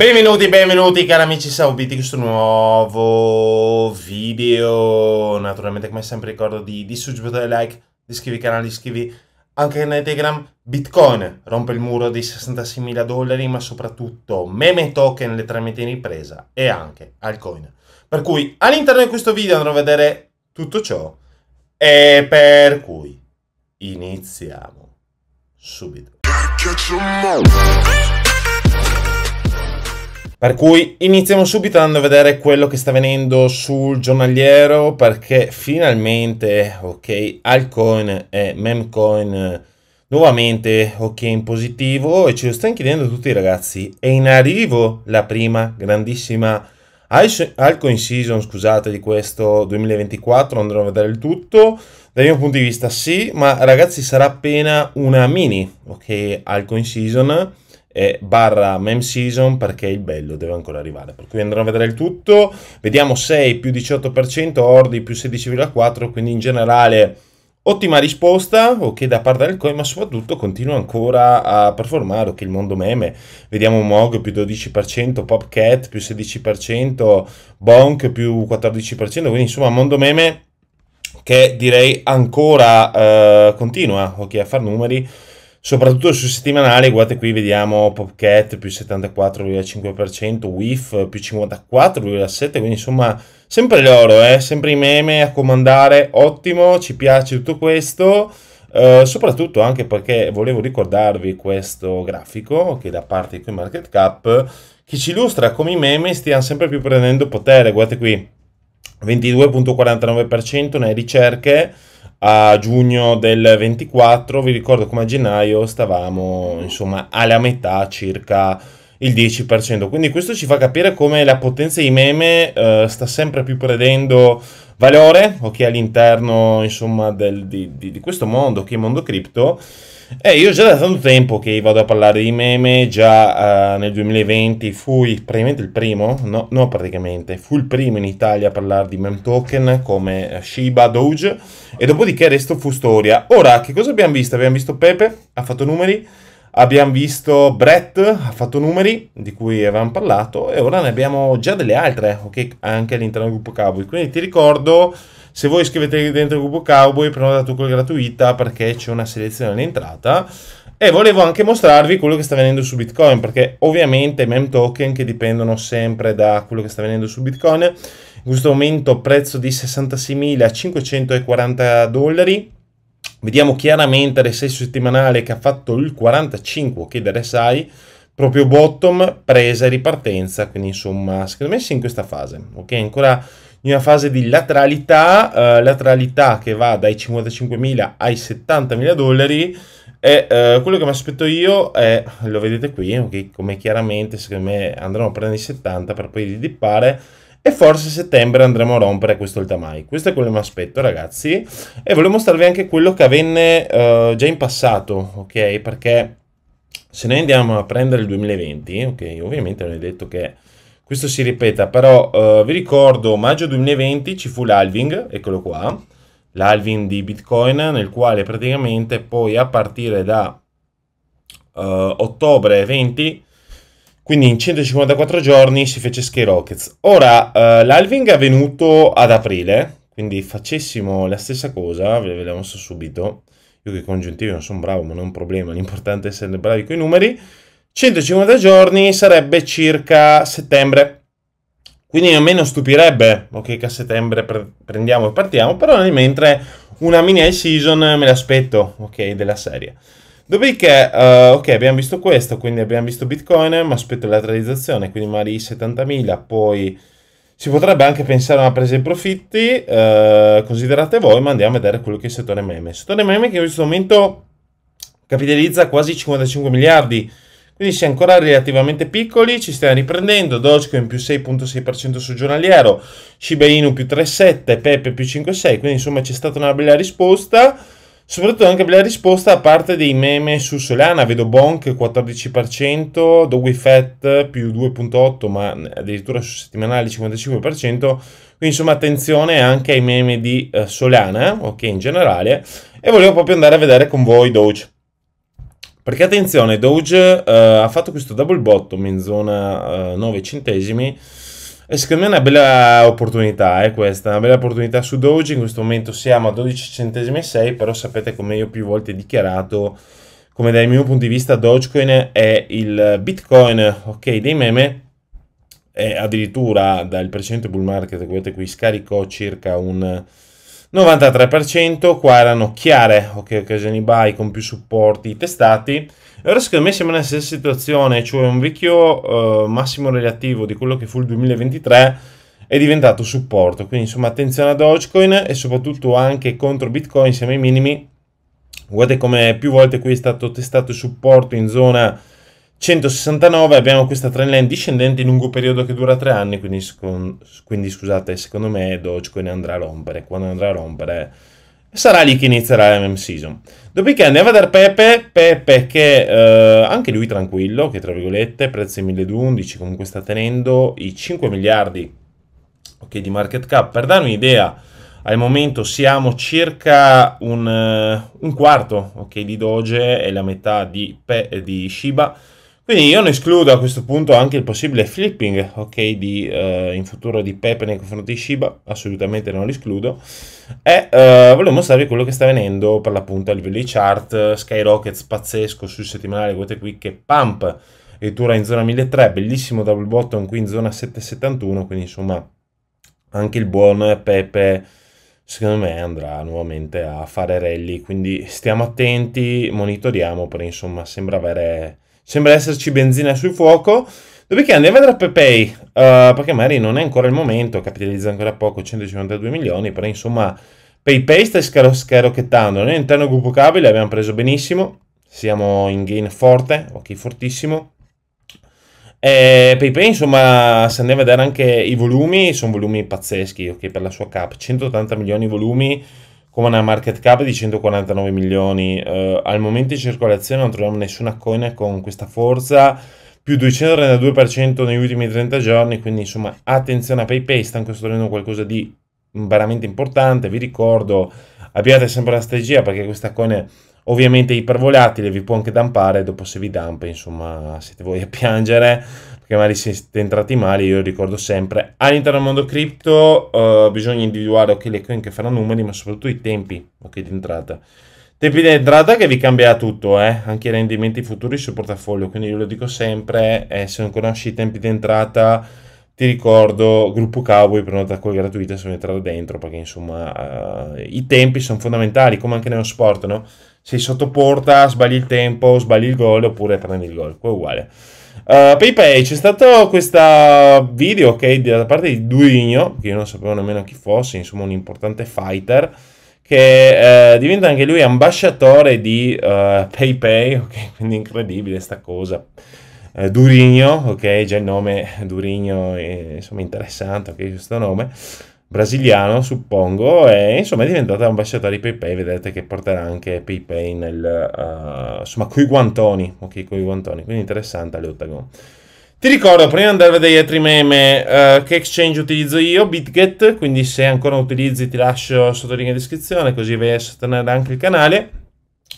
Benvenuti, benvenuti cari amici saubiti in questo nuovo video Naturalmente come sempre ricordo di, di suggerire like, di iscrivervi al canale, iscrivervi anche nel Telegram Bitcoin rompe il muro dei 66.000 dollari ma soprattutto meme token le tramite in ripresa e anche altcoin Per cui all'interno di questo video andrò a vedere tutto ciò e per cui iniziamo subito per cui iniziamo subito andando a vedere quello che sta avvenendo sul giornaliero perché finalmente, ok, Alcoin e memcoin nuovamente ok in positivo e ce lo stanno chiedendo tutti ragazzi è in arrivo la prima grandissima Alcoin season scusate di questo 2024 andremo a vedere il tutto dal mio punto di vista sì ma ragazzi sarà appena una mini ok Alcoin season e barra mem season perché il bello deve ancora arrivare per cui andremo a vedere il tutto vediamo 6 più 18% ordi più 16,4 quindi in generale ottima risposta ok da parte del coin ma soprattutto continua ancora a performare ok il mondo meme vediamo Mog più 12% Popcat più 16% Bonk più 14% quindi insomma mondo meme che direi ancora eh, continua ok a far numeri soprattutto sui settimanali, guardate qui, vediamo Popcat più 74,5%, whiff più 54,7%, quindi insomma sempre loro, eh? sempre i meme a comandare, ottimo, ci piace tutto questo, eh, soprattutto anche perché volevo ricordarvi questo grafico che da parte di CoinMarketCap che ci illustra come i meme stiano sempre più prendendo potere, guardate qui, 22,49% nelle ricerche, a giugno del 24, vi ricordo come a gennaio stavamo insomma alla metà circa il 10%, quindi questo ci fa capire come la potenza di meme eh, sta sempre più prendendo valore, ok, all'interno insomma del, di, di, di questo mondo, che è il mondo cripto, eh, io già da tanto tempo che vado a parlare di meme, già uh, nel 2020 fui praticamente il primo, no, no praticamente, fui il primo in Italia a parlare di meme token come eh, Shiba, Doge e dopodiché il resto fu storia. Ora, che cosa abbiamo visto? Abbiamo visto Pepe, ha fatto numeri, Abbiamo visto Brett, ha fatto numeri di cui avevamo parlato e ora ne abbiamo già delle altre, ok? Anche all'interno del gruppo Cowboy. Quindi ti ricordo, se voi iscrivetevi dentro il gruppo Cowboy, prenotate quella gratuita perché c'è una selezione all'entrata. E volevo anche mostrarvi quello che sta venendo su Bitcoin, perché ovviamente i mem token che dipendono sempre da quello che sta venendo su Bitcoin. In questo momento prezzo di 66.540 dollari Vediamo chiaramente recesso settimanale che ha fatto il 45 che da RSI, proprio bottom, presa e ripartenza, quindi insomma, secondo me si è in questa fase, ok? Ancora in una fase di lateralità, eh, lateralità che va dai 55.000 ai 70.000 dollari, e eh, quello che mi aspetto io è, lo vedete qui, okay, come chiaramente secondo me andranno a prendere i 70 per poi dippare e forse a settembre andremo a rompere questo ultramai. Questo è quello che mi aspetto ragazzi e volevo mostrarvi anche quello che avvenne uh, già in passato, ok? Perché se noi andiamo a prendere il 2020, ok, ovviamente non è detto che questo si ripeta, però uh, vi ricordo maggio 2020 ci fu l'alving, eccolo qua, l'alving di Bitcoin nel quale praticamente poi a partire da uh, ottobre 20 quindi in 154 giorni si fece Sky Rockets. Ora, eh, l'halving è venuto ad aprile, quindi facessimo la stessa cosa, ve l'ho messo subito. Io che congiuntivi non sono bravo, ma non è un problema, l'importante è essere bravi con i numeri. 150 giorni sarebbe circa settembre. Quindi a me non stupirebbe, ok, che a settembre pre- prendiamo e partiamo, però nel mentre una mini season me l'aspetto, ok, della serie. Dopodiché, uh, ok, abbiamo visto questo, quindi abbiamo visto Bitcoin, ma aspetto la realizzazione, quindi magari 70.000, poi si potrebbe anche pensare a una presa di profitti, eh, considerate voi, ma andiamo a vedere quello che è il settore meme. Il settore meme che in questo momento capitalizza quasi 55 miliardi, quindi si è ancora relativamente piccoli, ci stiamo riprendendo, Dogecoin più 6.6% sul giornaliero, Shiba Inu più 3.7, Pepe più 5.6, quindi insomma c'è stata una bella risposta. Soprattutto anche per la risposta a parte dei meme su Solana, vedo Bonk 14%, Doggy Fat più 2.8, ma addirittura su settimanali 55%, quindi insomma attenzione anche ai meme di eh, Solana, ok in generale, e volevo proprio andare a vedere con voi Doge. Perché attenzione, Doge eh, ha fatto questo double bottom in zona eh, 9 centesimi, e secondo me è una bella opportunità, eh, questa, una bella opportunità su Doge, in questo momento siamo a 12 centesimi e 6, però sapete come io più volte ho dichiarato, come dal mio punto di vista Dogecoin è il Bitcoin, ok, dei meme, e addirittura dal precedente bull market, che vedete qui, scaricò circa un 93%, qua erano chiare ok, occasioni buy con più supporti testati. Ora secondo me siamo nella stessa situazione, cioè un vecchio eh, massimo relativo di quello che fu il 2023 è diventato supporto, quindi insomma attenzione a Dogecoin e soprattutto anche contro Bitcoin siamo ai minimi. Guardate come più volte qui è stato testato il supporto in zona 169 abbiamo questa trendline discendente in lungo periodo che dura 3 anni, quindi, quindi scusate, secondo me Dogecoin andrà a rompere, quando andrà a rompere sarà lì che inizierà l'MM Season. Dopodiché andiamo a vedere Pepe, Pepe che eh, anche lui tranquillo, che tra virgolette prezzi 1011, comunque sta tenendo i 5 miliardi okay, di market cap, per dare un'idea al momento siamo circa un, eh, un quarto okay, di Doge e la metà di, Pe, di Shiba quindi io ne escludo a questo punto anche il possibile flipping, ok, di, eh, in futuro di Pepe nei confronti di Shiba, assolutamente non lo escludo. E eh, volevo mostrarvi quello che sta avvenendo per l'appunto a livello di chart, Skyrockets pazzesco sul settimanale, guardate qui che pump, addirittura in zona 1003, bellissimo double bottom qui in zona 771, quindi insomma anche il buon Pepe secondo me andrà nuovamente a fare rally, quindi stiamo attenti, monitoriamo, però insomma sembra avere sembra esserci benzina sul fuoco. Dopodiché andiamo a vedere PayPay, uh, eh, perché magari non è ancora il momento, capitalizza ancora poco, 152 milioni, però insomma PayPay sta scher- scherocchettando. Noi all'interno del gruppo Cable l'abbiamo preso benissimo, siamo in gain forte, ok fortissimo. E PayPay insomma, se andiamo a vedere anche i volumi, sono volumi pazzeschi, ok per la sua cap, 180 milioni di volumi, con una market cap di 149 milioni. Uh, al momento in circolazione non troviamo nessuna coin con questa forza, più 232% negli ultimi 30 giorni, quindi insomma attenzione a PayPay, stanno costruendo qualcosa di veramente importante. Vi ricordo, abbiate sempre la strategia perché questa coin è... Ovviamente ipervolatile, vi può anche dampare, dopo se vi dampa, insomma, siete voi a piangere, perché magari siete entrati male, io ricordo sempre. All'interno del mondo cripto eh, bisogna individuare ok, le coin che faranno numeri, ma soprattutto i tempi okay, di entrata. Tempi di entrata che vi cambia tutto, eh? anche i rendimenti futuri sul portafoglio, quindi io lo dico sempre, eh, se non conosci i tempi di entrata ti ricordo, gruppo Cowboy, prenota col gratuita se vuoi entrare dentro, perché insomma eh, i tempi sono fondamentali, come anche nello sport, no? Sei sotto porta, sbagli il tempo, sbagli il gol oppure prendi il gol, poi uguale. Uh, PayPay, c'è stato questo video, ok, da parte di Duigno, che io non sapevo nemmeno chi fosse, insomma un importante fighter, che eh, diventa anche lui ambasciatore di uh, PayPay, ok, quindi incredibile sta cosa eh, Durigno, ok, già il nome Durigno è insomma, interessante, ok, questo nome, brasiliano suppongo, e insomma è diventato ambasciatore di PayPay, vedete che porterà anche PayPay nel, uh, insomma, coi guantoni, ok, coi guantoni, quindi interessante all'Ottagon. Ti ricordo, prima di andare a vedere gli altri meme, uh, che exchange utilizzo io, BitGet, quindi se ancora non utilizzi ti lascio sotto il link in descrizione, così vai a sostenere anche il canale.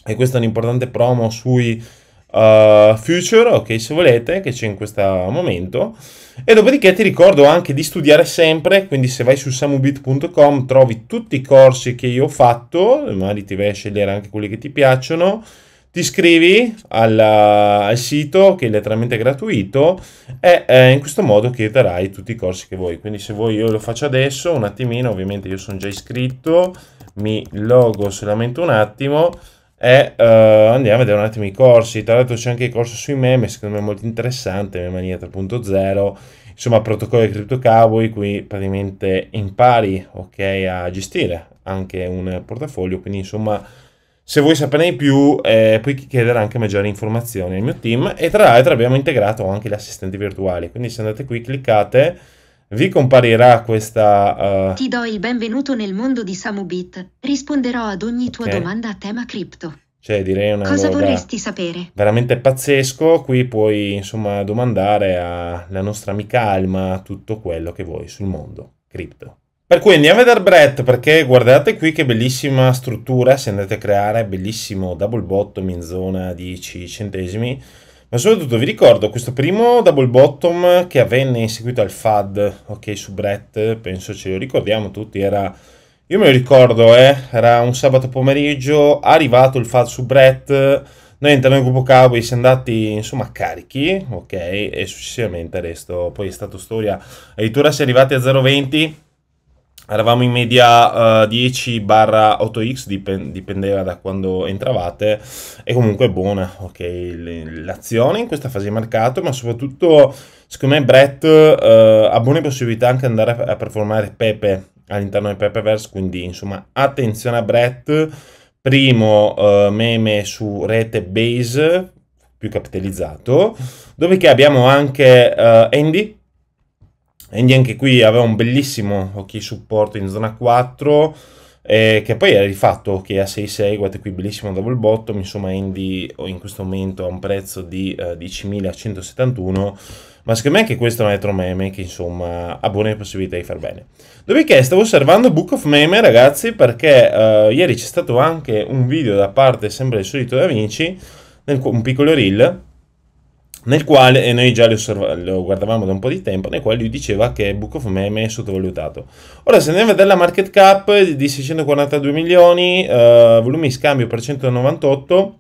E questa è un'importante promo sui uh, Future, ok, se volete, che c'è in questo momento. E dopodiché ti ricordo anche di studiare sempre, quindi se vai su samubit.com trovi tutti i corsi che io ho fatto, magari ti vai a scegliere anche quelli che ti piacciono ti iscrivi al, al, sito che è letteralmente gratuito e eh, in questo modo che darai tutti i corsi che vuoi. Quindi se vuoi io lo faccio adesso, un attimino, ovviamente io sono già iscritto, mi logo solamente un attimo. E uh, andiamo a vedere un attimo i corsi. Tra l'altro c'è anche il corso sui meme, secondo me molto interessante, Memania 3.0, insomma protocollo di Crypto Cowboy, qui praticamente impari okay, a gestire anche un portafoglio, quindi insomma se vuoi saperne di più eh, puoi chiedere anche maggiori informazioni al mio team e tra l'altro abbiamo integrato anche gli assistenti virtuali quindi se andate qui cliccate vi comparirà questa... Uh... Ti do il benvenuto nel mondo di Samubit. Risponderò ad ogni tua okay. domanda a tema cripto. Cioè, direi una Cosa Cosa vorresti sapere? Veramente pazzesco. Qui puoi, insomma, domandare alla nostra amica Alma tutto quello che vuoi sul mondo cripto. Per cui andiamo a vedere Brett perché guardate qui che bellissima struttura Se andate a creare, bellissimo double bottom in zona 10 centesimi ma soprattutto vi ricordo questo primo double bottom che avvenne in seguito al FAD, ok, su Brett, penso ce lo ricordiamo tutti, era... Io me lo ricordo, eh, era un sabato pomeriggio, arrivato il FAD su Brett, noi all'interno del gruppo Cowboy siamo andati, insomma, carichi, ok, e successivamente il resto, poi è stato storia, addirittura si è arrivati a 0,20 eravamo in media uh, 10 8x, dipen- dipendeva da quando entravate, e comunque buona, ok, l- l'azione in questa fase di mercato, ma soprattutto, secondo me Brett uh, ha buone possibilità anche di andare a, performare Pepe all'interno del Pepeverse, quindi insomma attenzione a Brett, primo uh, meme su rete base, più capitalizzato, dove abbiamo anche eh, Andy, Andy anche qui aveva un bellissimo ok supporto in zona 4, eh, che poi era di fatto che a 6-6, guardate qui bellissimo double bottom, insomma Andy oh, in questo momento ha un prezzo di eh, 10.171, ma secondo me anche questo è un altro meme che insomma ha buone possibilità di far bene. Dopodiché stavo osservando Book of Meme ragazzi perché eh, ieri c'è stato anche un video da parte sempre del solito di amici, un piccolo reel, nel quale, e noi già lo, osserva- lo, guardavamo da un po' di tempo, nel quale lui diceva che Book of Meme è sottovalutato. Ora, se andiamo a vedere la market cap di 642 milioni, eh, volumi di scambio per 198,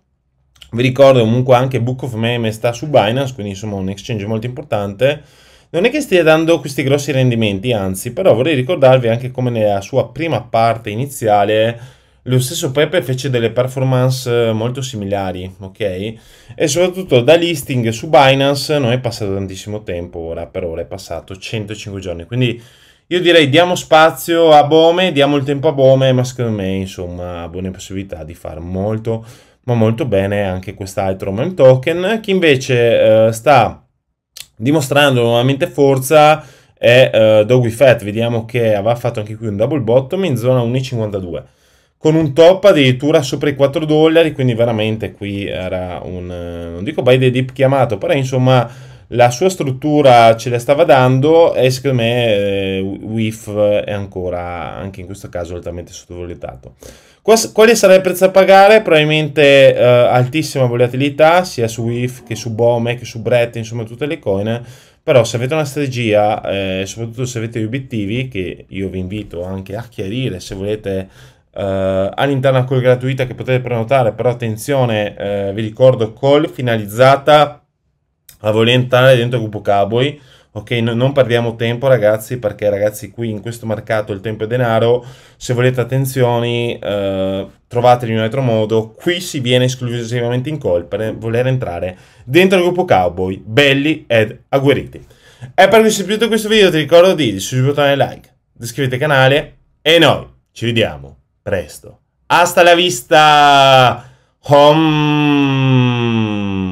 vi ricordo comunque anche Book of Meme sta su Binance, quindi insomma un exchange molto importante. Non è che stia dando questi grossi rendimenti, anzi, però vorrei ricordarvi anche come nella sua prima parte iniziale lo stesso Pepe fece delle performance eh, molto similari, ok? E soprattutto da listing su Binance non è passato tantissimo tempo, ora per ora è passato 105 giorni, quindi io direi diamo spazio a Bome, diamo il tempo a Bome, ma secondo me insomma ha buone possibilità di far molto, ma molto bene anche quest'altro meme token che invece eh, sta dimostrando nuovamente forza è eh, Doggy Fat, vediamo che aveva fatto anche qui un double bottom in zona 1.52 con un top addirittura sopra i 4 dollari, quindi veramente qui era un, non dico by the dip chiamato, però insomma la sua struttura ce la stava dando e secondo me eh, WIF è ancora, anche in questo caso, altamente sottovalutato. Quale sarà il prezzo da pagare? Probabilmente eh, altissima volatilità sia su WIF che su BOME che su BRET, insomma tutte le coin, però se avete una strategia, eh, soprattutto se avete gli obiettivi, che io vi invito anche a chiarire se volete Uh, all'interno a call gratuita che potete prenotare, però attenzione, uh, vi ricordo, call finalizzata a voler entrare dentro gruppo Cowboy. Ok, no, non perdiamo tempo ragazzi, perché ragazzi qui in questo mercato il tempo è denaro, se volete attenzioni uh, trovatevi in un altro modo, qui si viene esclusivamente in call per voler entrare dentro il gruppo Cowboy, belli ed agguerriti. E per questo video, questo video ti ricordo di, di subito il like, iscriviti al canale e noi ci vediamo presto. Hasta la vista! Home.